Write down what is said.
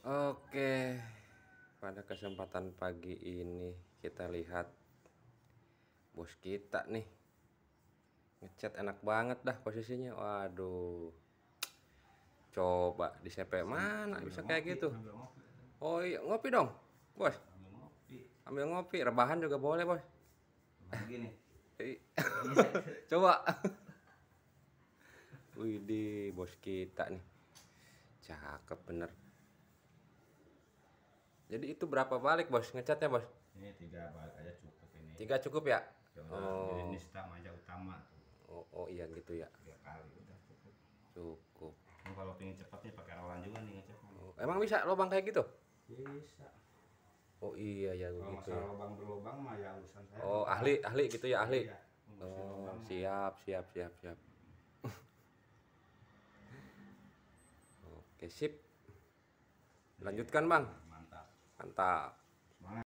Oke, pada kesempatan pagi ini kita lihat bos kita nih. Ngecat enak banget dah posisinya. Waduh. Coba di CP mana bisa kayak gitu. Oh iya, ngopi dong, bos. Ambil ngopi. rebahan juga boleh, bos. Gini. Iya. Coba. Widih, bos kita nih. Cakep bener. Jadi itu berapa balik bos ngecatnya bos? Ini tiga balik aja cukup ini. Tiga cukup ya? oh. Jadi nista maja utama tuh. Oh, oh iya gitu ya. Tiga kali udah cukup. Cukup. Nah, kalau pengen cepat nih pakai rawan juga nih ngecat. Oh, emang bisa lubang kayak gitu? Bisa. Oh iya ya kalau gitu. Kalau ya. lubang berlubang mah ya urusan saya. Oh lubang. ahli ahli gitu ya ahli. Iya, oh, siap siap siap siap. Oke sip. Lanjutkan bang. Mantap.